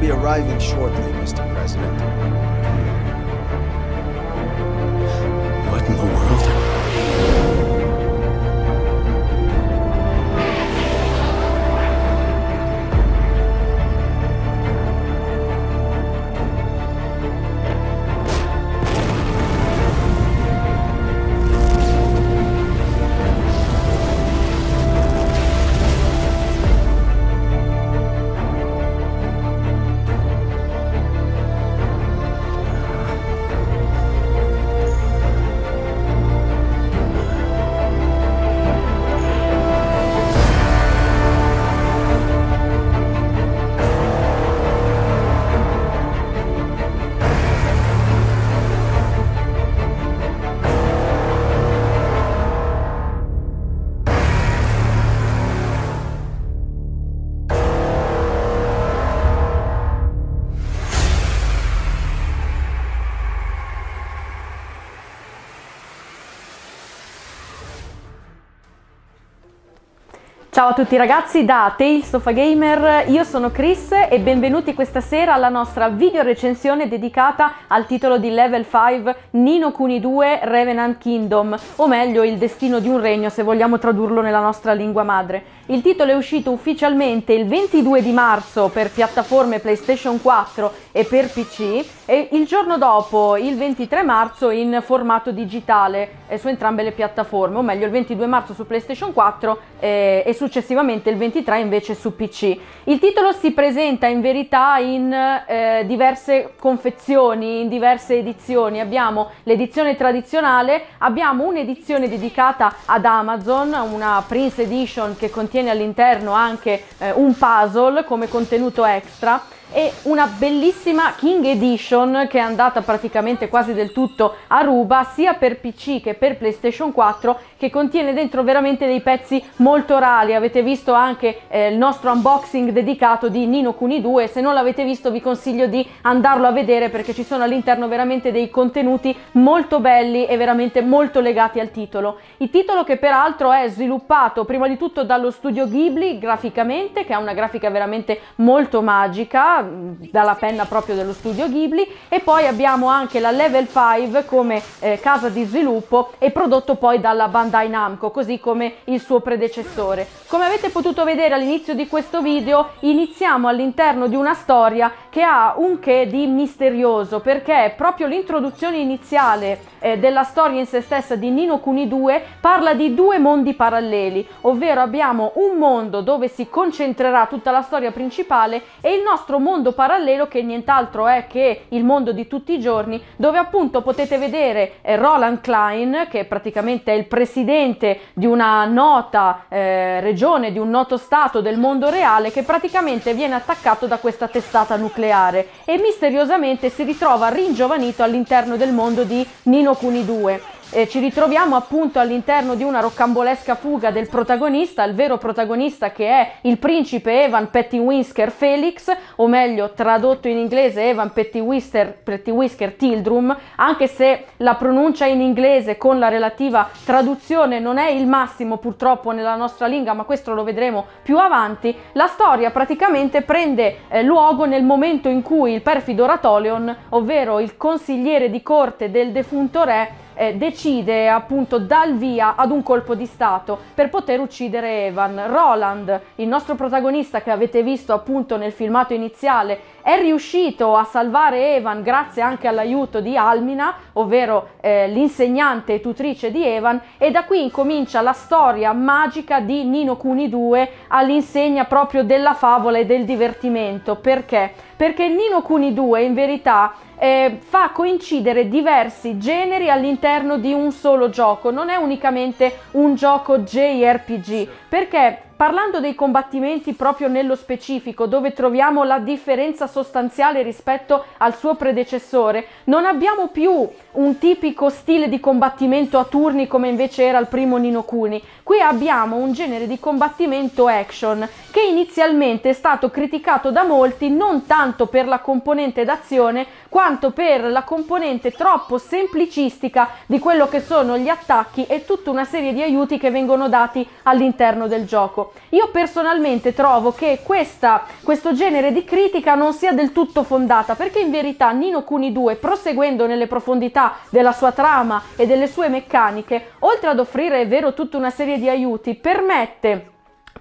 Will be arriving shortly, Mr. President. Ciao a tutti ragazzi da Tales of a Gamer, io sono Chris e benvenuti questa sera alla nostra video recensione dedicata al titolo di Level 5 Nino Kuni 2 Revenant Kingdom, o meglio il destino di un regno se vogliamo tradurlo nella nostra lingua madre. Il titolo è uscito ufficialmente il 22 di marzo per piattaforme PlayStation 4 e per PC e il giorno dopo, il 23 marzo, in formato digitale eh, su entrambe le piattaforme, o meglio il 22 marzo su PlayStation 4 eh, e successivamente il 23 invece su PC. Il titolo si presenta in verità in eh, diverse confezioni, in diverse edizioni. Abbiamo l'edizione tradizionale, abbiamo un'edizione dedicata ad Amazon, una Prince Edition che contiene contiene all'interno anche eh, un puzzle come contenuto extra e una bellissima King Edition che è andata praticamente quasi del tutto a ruba sia per PC che per PlayStation 4 che contiene dentro veramente dei pezzi molto rari. Avete visto anche eh, il nostro unboxing dedicato di Nino Kuni 2, se non l'avete visto vi consiglio di andarlo a vedere perché ci sono all'interno veramente dei contenuti molto belli e veramente molto legati al titolo. Il titolo che peraltro è sviluppato prima di tutto dallo studio Ghibli graficamente, che ha una grafica veramente molto magica, mm, dalla penna proprio dello studio Ghibli, e poi abbiamo anche la Level 5 come eh, casa di sviluppo e prodotto poi dalla Bandai Namco, così come il suo predecessore. Come avete potuto vedere all'inizio di questo video, iniziamo all'interno di una storia che ha un che di misterioso, perché proprio l'introduzione iniziale eh, della storia in se stessa di Nino Kuni 2 parla di due mondi paralleli, ovvero abbiamo un mondo dove si concentrerà tutta la storia principale e il nostro mondo parallelo che nient'altro è che il mondo di tutti i giorni, dove appunto potete vedere eh, Roland Klein, che praticamente è il presidente presidente di una nota eh, regione, di un noto stato del mondo reale che praticamente viene attaccato da questa testata nucleare e misteriosamente si ritrova ringiovanito all'interno del mondo di Nino Kuni 2 eh, ci ritroviamo appunto all'interno di una roccambolesca fuga del protagonista, il vero protagonista che è il principe Evan Pettywhisker Felix, o meglio tradotto in inglese Evan Pettywhisker, Pettywisker Tildrum, anche se la pronuncia in inglese con la relativa traduzione non è il massimo purtroppo nella nostra lingua, ma questo lo vedremo più avanti, la storia praticamente prende eh, luogo nel momento in cui il perfido Ratoleon, ovvero il consigliere di corte del defunto re, eh, decide appunto dal via ad un colpo di Stato per poter uccidere Evan. Roland, il nostro protagonista che avete visto appunto nel filmato iniziale, è riuscito a salvare Evan grazie anche all'aiuto di Almina, ovvero eh, l'insegnante e tutrice di Evan, e da qui incomincia la storia magica di Nino Kuni 2 all'insegna proprio della favola e del divertimento. Perché? Perché Nino Kuni 2 in verità eh, fa coincidere diversi generi all'interno di un solo gioco, non è unicamente un gioco JRPG, perché Parlando dei combattimenti proprio nello specifico, dove troviamo la differenza sostanziale rispetto al suo predecessore, non abbiamo più un tipico stile di combattimento a turni come invece era il primo Nino Kuni. Qui abbiamo un genere di combattimento action che inizialmente è stato criticato da molti non tanto per la componente d'azione quanto per la componente troppo semplicistica di quello che sono gli attacchi e tutta una serie di aiuti che vengono dati all'interno del gioco io personalmente trovo che questa, questo genere di critica non sia del tutto fondata, perché in verità Nino Cuni 2, proseguendo nelle profondità della sua trama e delle sue meccaniche, oltre ad offrire, è vero, tutta una serie di aiuti, permette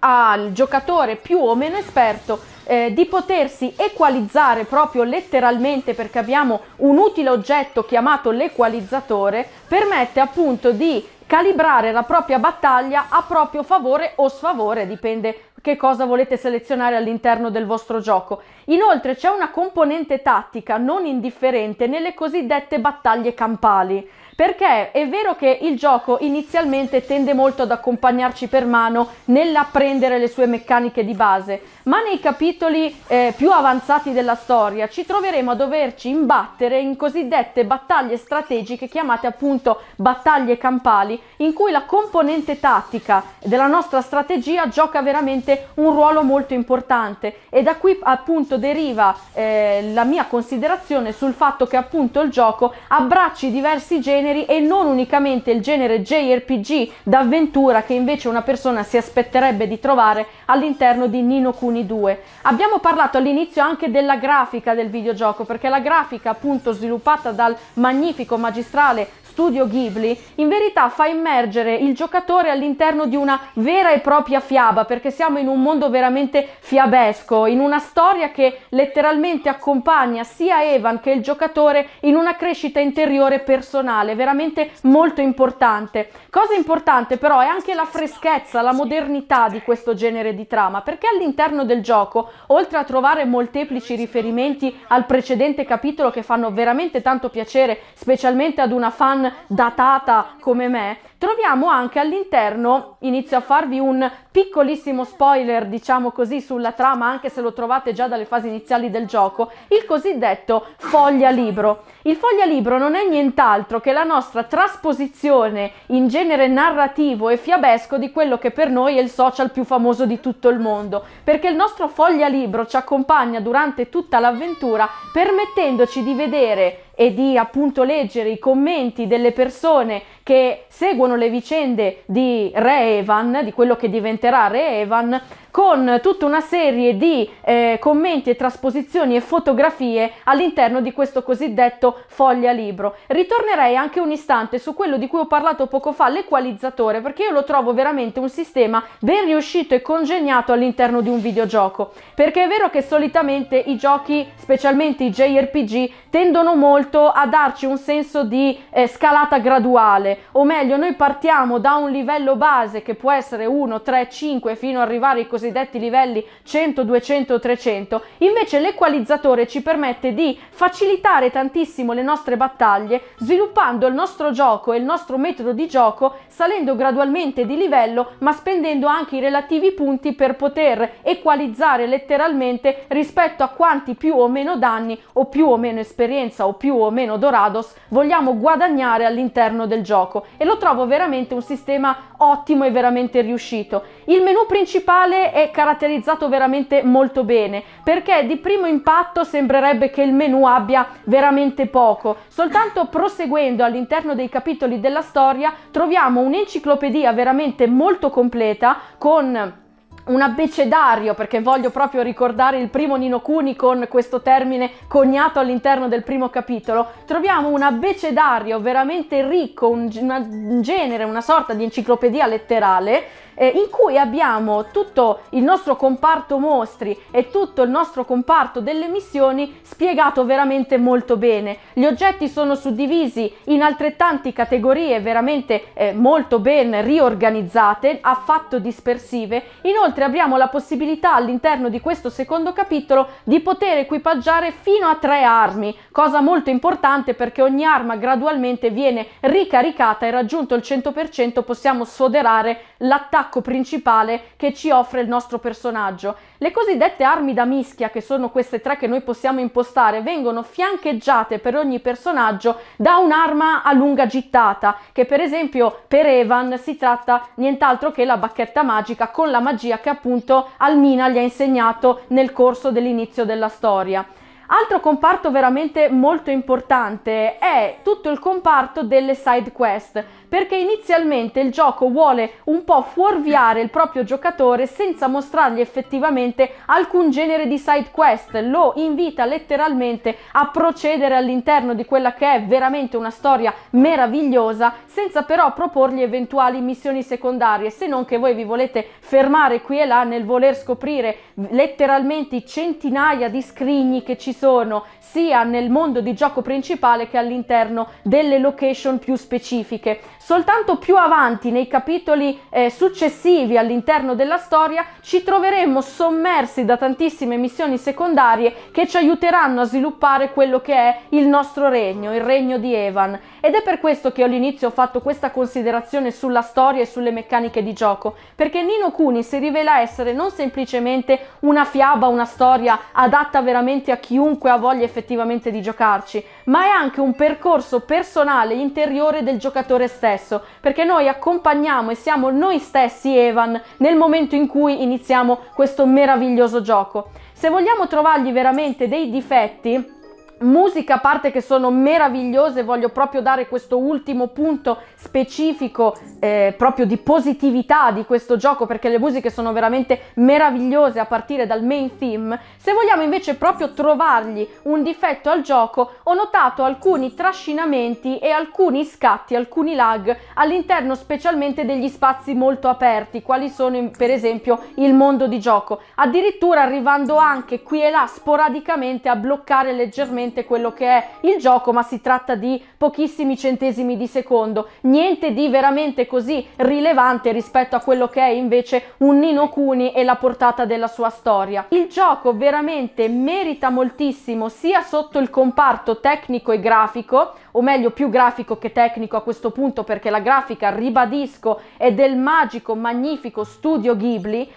al giocatore più o meno esperto eh, di potersi equalizzare proprio letteralmente perché abbiamo un utile oggetto chiamato l'equalizzatore permette appunto di calibrare la propria battaglia a proprio favore o sfavore, dipende che cosa volete selezionare all'interno del vostro gioco. Inoltre c'è una componente tattica non indifferente nelle cosiddette battaglie campali perché è vero che il gioco inizialmente tende molto ad accompagnarci per mano nell'apprendere le sue meccaniche di base, ma nei capitoli eh, più avanzati della storia ci troveremo a doverci imbattere in cosiddette battaglie strategiche chiamate appunto battaglie campali, in cui la componente tattica della nostra strategia gioca veramente un ruolo molto importante e da qui appunto deriva eh, la mia considerazione sul fatto che appunto il gioco abbracci diversi generi generi e non unicamente il genere JRPG d'avventura che invece una persona si aspetterebbe di trovare all'interno di Nino Kuni 2. Abbiamo parlato all'inizio anche della grafica del videogioco perché la grafica appunto sviluppata dal magnifico magistrale studio Ghibli in verità fa immergere il giocatore all'interno di una vera e propria fiaba, perché siamo in un mondo veramente fiabesco, in una storia che letteralmente accompagna sia Evan che il giocatore in una crescita interiore personale, veramente molto importante. Cosa importante però è anche la freschezza, la modernità di questo genere di trama, perché all'interno del gioco, oltre a trovare molteplici riferimenti al precedente capitolo che fanno veramente tanto piacere, specialmente ad una fan datata come me, troviamo anche all'interno, inizio a farvi un piccolissimo spoiler, diciamo così, sulla trama, anche se lo trovate già dalle fasi iniziali del gioco, il cosiddetto foglia libro. Il foglia libro non è nient'altro che la nostra trasposizione in genere narrativo e fiabesco di quello che per noi è il social più famoso di tutto il mondo, perché il nostro foglia libro ci accompagna durante tutta l'avventura permettendoci di vedere e di appunto leggere i commenti delle persone che seguono le vicende di Re Evan, di quello che diventerà Re Evan, con tutta una serie di eh, commenti e trasposizioni e fotografie all'interno di questo cosiddetto foglia libro. Ritornerei anche un istante su quello di cui ho parlato poco fa, l'equalizzatore, perché io lo trovo veramente un sistema ben riuscito e congegnato all'interno di un videogioco, perché è vero che solitamente i giochi, specialmente i JRPG, tendono molto a darci un senso di eh, scalata graduale, o meglio noi partiamo da un livello base che può essere 1, 3, 5 fino ad arrivare ai cosiddetti livelli 100, 200, 300, invece l'equalizzatore ci permette di facilitare tantissimo le nostre battaglie sviluppando il nostro gioco e il nostro metodo di gioco salendo gradualmente di livello ma spendendo anche i relativi punti per poter equalizzare letteralmente rispetto a quanti più o meno danni o più o meno esperienza o più o meno dorados vogliamo guadagnare all'interno del gioco gioco e lo trovo veramente un sistema ottimo e veramente riuscito. Il menu principale è caratterizzato veramente molto bene perché di primo impatto sembrerebbe che il menu abbia veramente poco, soltanto proseguendo all'interno dei capitoli della storia troviamo un'enciclopedia veramente molto completa con un abbecedario perché voglio proprio ricordare il primo Nino Cuni con questo termine coniato all'interno del primo capitolo, troviamo un abbecedario veramente ricco, un, un genere, una sorta di enciclopedia letterale eh, in cui abbiamo tutto il nostro comparto mostri e tutto il nostro comparto delle missioni spiegato veramente molto bene. Gli oggetti sono suddivisi in altrettanti categorie veramente eh, molto ben riorganizzate, affatto dispersive. Inoltre abbiamo la possibilità all'interno di questo secondo capitolo di poter equipaggiare fino a tre armi, cosa molto importante perché ogni arma gradualmente viene ricaricata e raggiunto il 100% possiamo sfoderare l'attacco attacco principale che ci offre il nostro personaggio. Le cosiddette armi da mischia, che sono queste tre che noi possiamo impostare, vengono fiancheggiate per ogni personaggio da un'arma a lunga gittata, che per esempio per Evan si tratta nient'altro che la bacchetta magica con la magia che appunto Almina gli ha insegnato nel corso dell'inizio della storia. Altro comparto veramente molto importante è tutto il comparto delle side quest, perché inizialmente il gioco vuole un po' fuorviare il proprio giocatore senza mostrargli effettivamente alcun genere di side quest, lo invita letteralmente a procedere all'interno di quella che è veramente una storia meravigliosa, senza però proporgli eventuali missioni secondarie, se non che voi vi volete fermare qui e là nel voler scoprire letteralmente centinaia di scrigni che ci sono sia nel mondo di gioco principale che all'interno delle location più specifiche. Soltanto più avanti nei capitoli eh, successivi all'interno della storia ci troveremo sommersi da tantissime missioni secondarie che ci aiuteranno a sviluppare quello che è il nostro regno, il regno di Evan ed è per questo che all'inizio ho fatto questa considerazione sulla storia e sulle meccaniche di gioco, perché Nino Kuni si rivela essere non semplicemente una fiaba, una storia adatta veramente a chiunque ha voglia effettivamente di giocarci, ma è anche un percorso personale interiore del giocatore stesso, perché noi accompagniamo e siamo noi stessi Evan nel momento in cui iniziamo questo meraviglioso gioco. Se vogliamo trovargli veramente dei difetti, musica a parte che sono meravigliose, voglio proprio dare questo ultimo punto specifico eh, proprio di positività di questo gioco perché le musiche sono veramente meravigliose a partire dal main theme. Se vogliamo invece proprio trovargli un difetto al gioco, ho notato alcuni trascinamenti e alcuni scatti, alcuni lag all'interno specialmente degli spazi molto aperti, quali sono in, per esempio il mondo di gioco, addirittura arrivando anche qui e là sporadicamente a bloccare leggermente esattamente quello che è il gioco, ma si tratta di pochissimi centesimi di secondo, niente di veramente così rilevante rispetto a quello che è invece un Nino Cuni e la portata della sua storia. Il gioco veramente merita moltissimo sia sotto il comparto tecnico e grafico, o meglio più grafico che tecnico a questo punto perché la grafica, ribadisco, è del magico, magnifico studio Ghibli,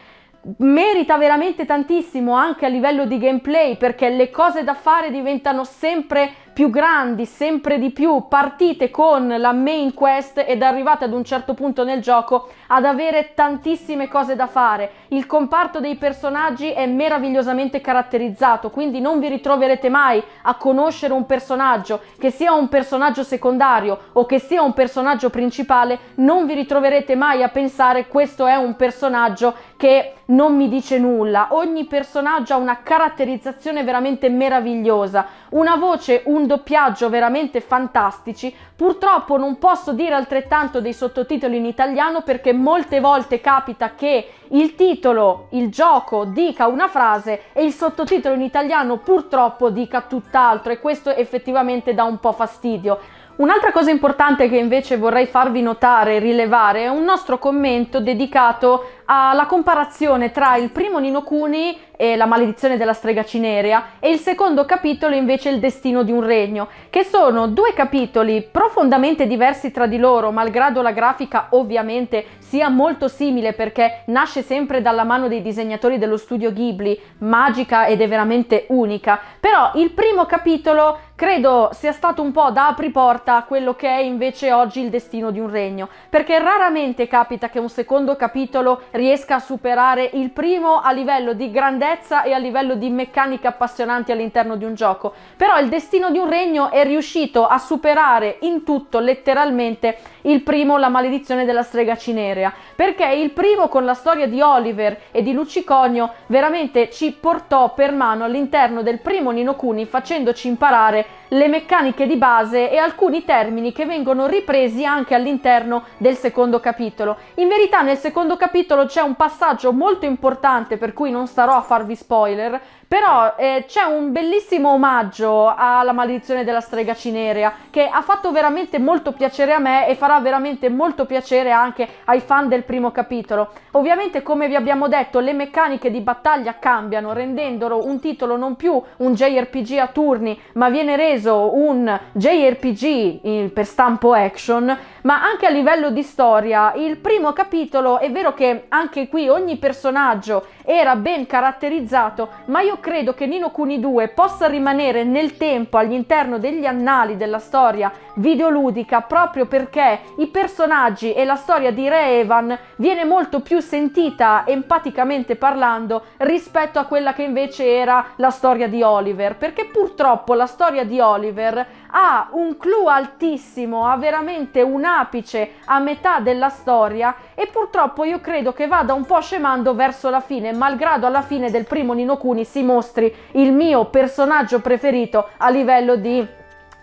merita veramente tantissimo anche a livello di gameplay perché le cose da fare diventano sempre più grandi, sempre di più, partite con la main quest ed arrivate ad un certo punto nel gioco ad avere tantissime cose da fare. Il comparto dei personaggi è meravigliosamente caratterizzato, quindi non vi ritroverete mai a conoscere un personaggio, che sia un personaggio secondario o che sia un personaggio principale, non vi ritroverete mai a pensare questo è un personaggio che non mi dice nulla. Ogni personaggio ha una caratterizzazione veramente meravigliosa, una voce, un doppiaggio veramente fantastici. Purtroppo non posso dire altrettanto dei sottotitoli in italiano perché molte volte capita che il titolo, il gioco dica una frase e il sottotitolo in italiano purtroppo dica tutt'altro e questo effettivamente dà un po' fastidio. Un'altra cosa importante che invece vorrei farvi notare e rilevare è un nostro commento dedicato alla ah, comparazione tra il primo Nino Cuni e la maledizione della strega cinerea e il secondo capitolo invece il destino di un regno, che sono due capitoli profondamente diversi tra di loro, malgrado la grafica ovviamente sia molto simile perché nasce sempre dalla mano dei disegnatori dello studio Ghibli, magica ed è veramente unica, però il primo capitolo credo sia stato un po' da apriporta a quello che è invece oggi il destino di un regno, perché raramente capita che un secondo capitolo riesca a superare il primo a livello di grandezza e a livello di meccaniche appassionanti all'interno di un gioco. Però il destino di un regno è riuscito a superare in tutto letteralmente il primo la maledizione della strega cinerea, perché il primo con la storia di Oliver e di Lucicogno veramente ci portò per mano all'interno del primo Nino Kuni facendoci imparare le meccaniche di base e alcuni termini che vengono ripresi anche all'interno del secondo capitolo. In verità nel secondo capitolo c'è un passaggio molto importante per cui non starò a farvi spoiler però eh, c'è un bellissimo omaggio alla maledizione della strega cinerea che ha fatto veramente molto piacere a me e farà veramente molto piacere anche ai fan del primo capitolo. Ovviamente, come vi abbiamo detto, le meccaniche di battaglia cambiano, rendendolo un titolo non più un JRPG a turni, ma viene reso un JRPG per stampo action, ma anche a livello di storia. Il primo capitolo è vero che anche qui ogni personaggio era ben caratterizzato, ma io credo che Nino Cuni 2 possa rimanere nel tempo all'interno degli annali della storia videoludica proprio perché i personaggi e la storia di Re Evan viene molto più sentita empaticamente parlando rispetto a quella che invece era la storia di Oliver, perché purtroppo la storia di Oliver ha un clou altissimo, ha veramente un apice a metà della storia e purtroppo io credo che vada un po' scemando verso la fine, malgrado alla fine del primo Nino Kuni si mostri il mio personaggio preferito a livello di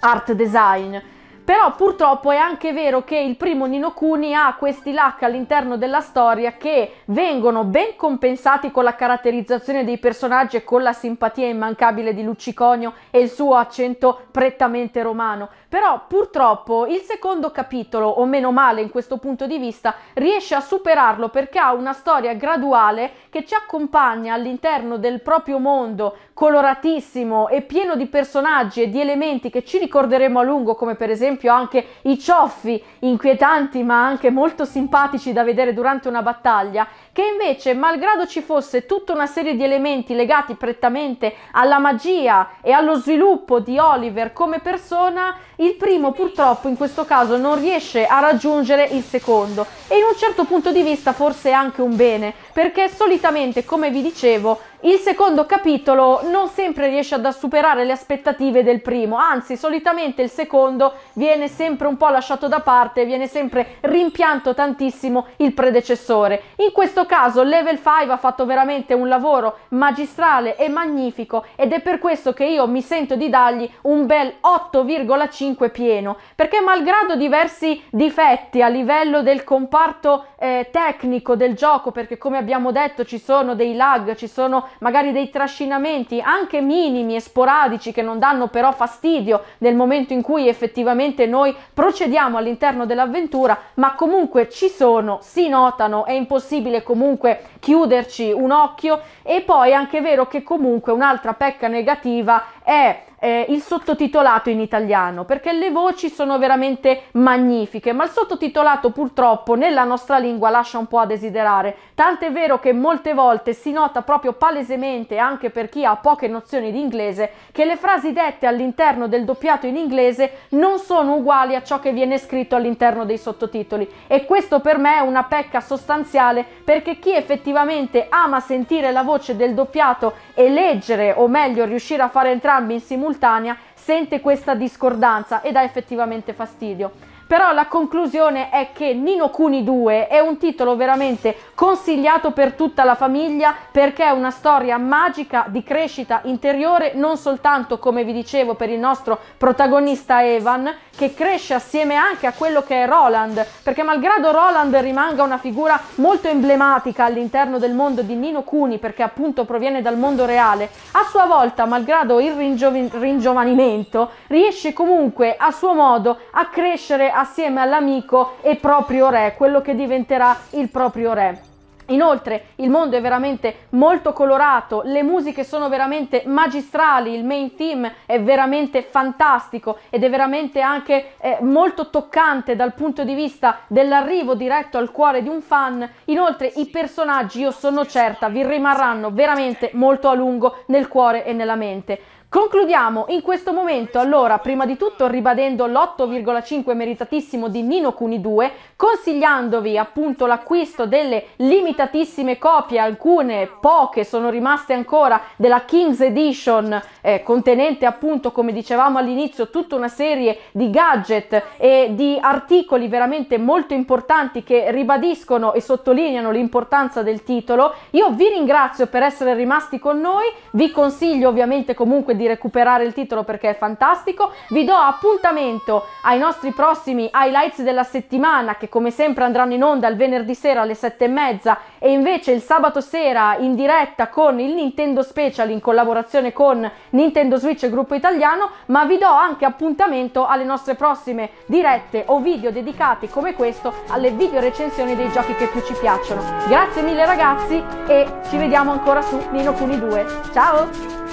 art design. Però purtroppo è anche vero che il primo Nino Kuni ha questi lac all'interno della storia che vengono ben compensati con la caratterizzazione dei personaggi e con la simpatia immancabile di Lucciconio e il suo accento prettamente romano però purtroppo il secondo capitolo, o meno male in questo punto di vista, riesce a superarlo perché ha una storia graduale che ci accompagna all'interno del proprio mondo coloratissimo e pieno di personaggi e di elementi che ci ricorderemo a lungo, come per esempio anche i cioffi inquietanti ma anche molto simpatici da vedere durante una battaglia che invece, malgrado ci fosse tutta una serie di elementi legati prettamente alla magia e allo sviluppo di Oliver come persona, il primo purtroppo in questo caso non riesce a raggiungere il secondo e in un certo punto di vista forse è anche un bene, perché solitamente, come vi dicevo, il secondo capitolo non sempre riesce a superare le aspettative del primo, anzi solitamente il secondo viene sempre un po' lasciato da parte, viene sempre rimpianto tantissimo il predecessore. In questo caso Level 5 ha fatto veramente un lavoro magistrale e magnifico ed è per questo che io mi sento di dargli un bel 8,5 pieno, perché malgrado diversi difetti a livello del comparto eh, tecnico del gioco, perché come abbiamo abbiamo detto ci sono dei lag, ci sono magari dei trascinamenti anche minimi e sporadici che non danno però fastidio nel momento in cui effettivamente noi procediamo all'interno dell'avventura, ma comunque ci sono, si notano, è impossibile comunque chiuderci un occhio e poi è anche vero che comunque un'altra pecca negativa è eh, il sottotitolato in italiano, perché le voci sono veramente magnifiche, ma il sottotitolato purtroppo nella nostra lingua lascia un po' a desiderare, tant'è vero che molte volte si nota proprio palesemente, anche per chi ha poche nozioni di inglese, che le frasi dette all'interno del doppiato in inglese non sono uguali a ciò che viene scritto all'interno dei sottotitoli e questo per me è una pecca sostanziale perché chi effettivamente ama sentire la voce del doppiato e leggere o meglio riuscire a far entrare entrambi in simultanea sente questa discordanza e dà effettivamente fastidio. Però la conclusione è che Nino Cuni 2 è un titolo veramente consigliato per tutta la famiglia perché è una storia magica di crescita interiore, non soltanto come vi dicevo per il nostro protagonista Evan, che cresce assieme anche a quello che è Roland, perché malgrado Roland rimanga una figura molto emblematica all'interno del mondo di Nino Cuni, perché appunto proviene dal mondo reale, a sua volta, malgrado il ringiovanimento, riesce comunque a suo modo a crescere assieme all'amico e proprio re, quello che diventerà il proprio re. Inoltre il mondo è veramente molto colorato, le musiche sono veramente magistrali, il main theme è veramente fantastico ed è veramente anche eh, molto toccante dal punto di vista dell'arrivo diretto al cuore di un fan. Inoltre i personaggi, io sono certa, vi rimarranno veramente molto a lungo nel cuore e nella mente. Concludiamo in questo momento allora prima di tutto ribadendo l'8,5 meritatissimo di Nino Cuni 2 consigliandovi appunto l'acquisto delle limitatissime copie alcune poche sono rimaste ancora della King's Edition eh, contenente appunto come dicevamo all'inizio tutta una serie di gadget e di articoli veramente molto importanti che ribadiscono e sottolineano l'importanza del titolo io vi ringrazio per essere rimasti con noi vi consiglio ovviamente comunque di recuperare il titolo perché è fantastico. Vi do appuntamento ai nostri prossimi highlights della settimana che come sempre andranno in onda il venerdì sera alle sette e mezza e invece il sabato sera in diretta con il Nintendo Special in collaborazione con Nintendo Switch e Gruppo Italiano, ma vi do anche appuntamento alle nostre prossime dirette o video dedicati come questo alle video recensioni dei giochi che più ci piacciono. Grazie mille ragazzi e ci vediamo ancora su Nino Cuni 2. Ciao!